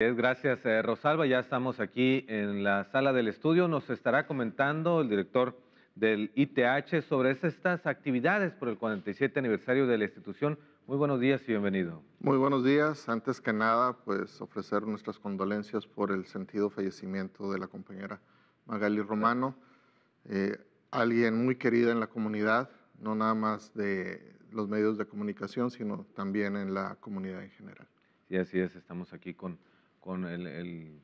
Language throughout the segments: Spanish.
Gracias, eh, Rosalba. Ya estamos aquí en la sala del estudio. Nos estará comentando el director del ITH sobre estas actividades por el 47 aniversario de la institución. Muy buenos días y bienvenido. Muy buenos días. Antes que nada, pues ofrecer nuestras condolencias por el sentido fallecimiento de la compañera Magali Romano, eh, alguien muy querida en la comunidad, no nada más de los medios de comunicación, sino también en la comunidad en general. Y así es. Estamos aquí con con el,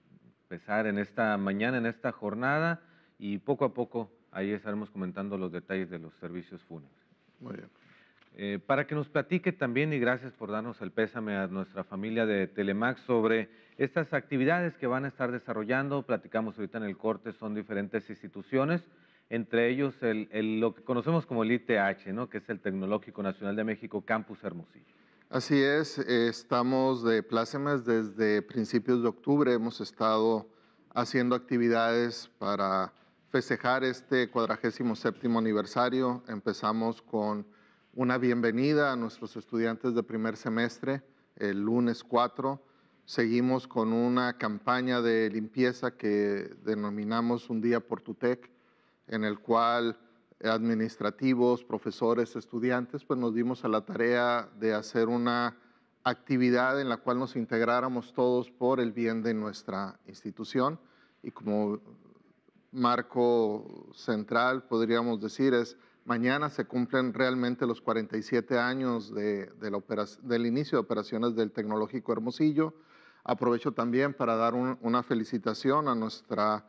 pesar en esta mañana, en esta jornada, y poco a poco ahí estaremos comentando los detalles de los servicios fúnebres. Muy bien. Eh, para que nos platique también, y gracias por darnos el pésame a nuestra familia de Telemax sobre estas actividades que van a estar desarrollando, platicamos ahorita en el corte, son diferentes instituciones, entre ellos lo que conocemos como el ITH, ¿no? que es el Tecnológico Nacional de México Campus Hermosillo. Así es, estamos de plácemes desde principios de octubre, hemos estado haciendo actividades para festejar este 47 aniversario. Empezamos con una bienvenida a nuestros estudiantes de primer semestre el lunes 4. Seguimos con una campaña de limpieza que denominamos Un Día por Tutec, en el cual administrativos, profesores, estudiantes, pues nos dimos a la tarea de hacer una actividad en la cual nos integráramos todos por el bien de nuestra institución. Y como marco central, podríamos decir, es mañana se cumplen realmente los 47 años de, de del inicio de operaciones del Tecnológico Hermosillo. Aprovecho también para dar una felicitación a nuestra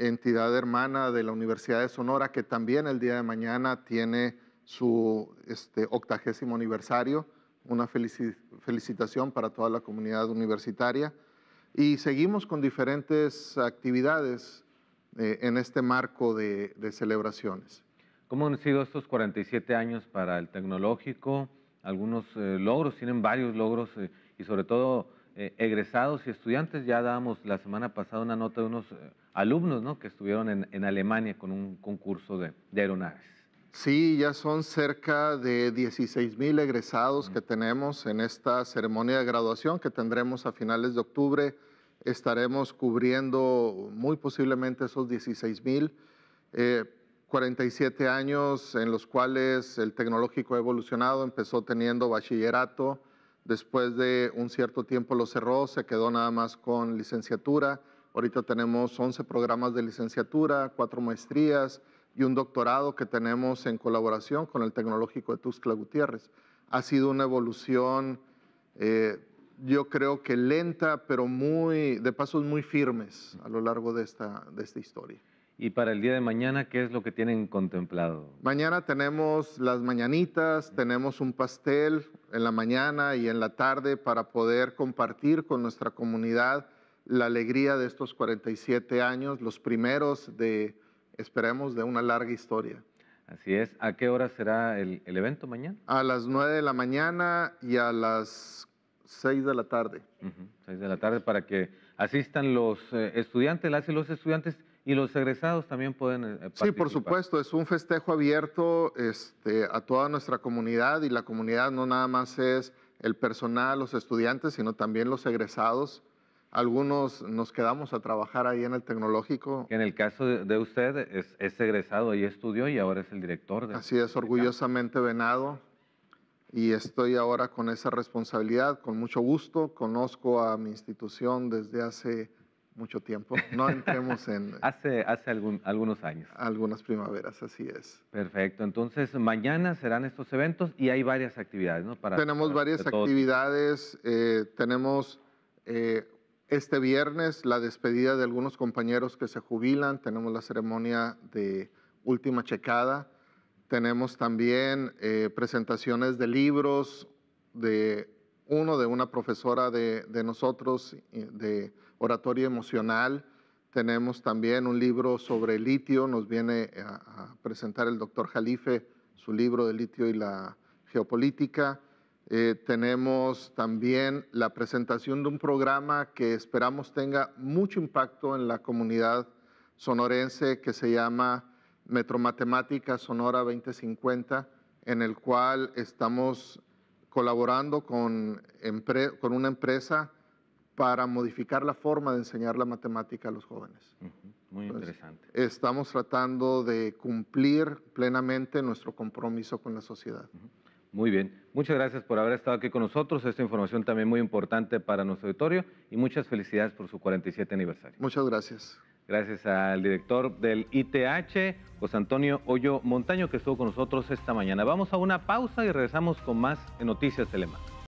entidad hermana de la Universidad de Sonora, que también el día de mañana tiene su este, octagésimo aniversario. Una felicitación para toda la comunidad universitaria. Y seguimos con diferentes actividades eh, en este marco de, celebraciones. ¿Cómo han sido estos 47 años para el tecnológico? Algunos eh, logros, tienen varios logros eh, y sobre todo eh, egresados y estudiantes. Ya dábamos la semana pasada una nota de unos eh, alumnos que estuvieron en, Alemania con un concurso de, aeronaves. Sí, ya son cerca de 16 mil egresados que mm. tenemos en esta ceremonia de graduación que tendremos a finales de octubre. Estaremos cubriendo muy posiblemente esos 16 mil. 47 eh, años en los cuales el tecnológico ha evolucionado, empezó teniendo bachillerato, después de un cierto tiempo lo cerró, se quedó nada más con licenciatura. Ahorita tenemos 11 programas de licenciatura, cuatro maestrías y un doctorado que tenemos en colaboración con el Tecnológico de Tuxtla Gutiérrez. Ha sido una evolución, eh, yo creo que lenta, pero muy, de pasos muy firmes a lo largo de esta historia y para el día de mañana, ¿qué es lo que tienen contemplado? Mañana tenemos las mañanitas, tenemos un pastel en la mañana y en la tarde para poder compartir con nuestra comunidad la alegría de estos 47 años, los primeros de, esperemos, de una larga historia. Así es. ¿A qué hora será el, evento mañana? A las 9 de la mañana y a las 6 de la tarde. 6 de la tarde para que asistan los eh, estudiantes, las y los estudiantes y los egresados también pueden participar. Eh, sí, por supuesto, es un festejo abierto este, a toda nuestra comunidad y la comunidad no nada más es el personal, los estudiantes, sino también los egresados. Algunos nos quedamos a trabajar ahí en el tecnológico. En el caso de usted, es, es egresado, ahí estudió y ahora es el director. Así es, orgullosamente venado. Y estoy ahora con esa responsabilidad, con mucho gusto. Conozco a mi institución desde hace mucho tiempo. No entremos en... hace hace algún, algunos años. Algunas primaveras, así es. Perfecto. Entonces, mañana serán estos eventos y hay varias actividades, ¿no? tenemos varias actividades. Eh, tenemos eh, este viernes la despedida de algunos compañeros que se jubilan. Tenemos la ceremonia de última checada. Tenemos también eh, presentaciones de libros, de uno de una profesora de, nosotros eh, de oratoria emocional. Tenemos también un libro sobre litio, nos viene a, presentar el doctor Jalife su libro de litio y la geopolítica. Eh, tenemos también la presentación de un programa que esperamos tenga mucho impacto en la comunidad sonorense que se llama Metromatemática Sonora 2050, en el cual estamos colaborando con, una empresa para modificar la forma de enseñar la matemática a los jóvenes. Muy interesante. Estamos tratando de cumplir plenamente nuestro compromiso con la sociedad. Muy bien. Muchas gracias por haber estado aquí con nosotros. Esta información también muy importante para nuestro auditorio y muchas felicidades por su 47 aniversario. Muchas gracias gracias al director del ITH, José Antonio Hoyo Montaño, que estuvo con nosotros esta mañana. Vamos a una pausa y regresamos con más en Noticias Telemán.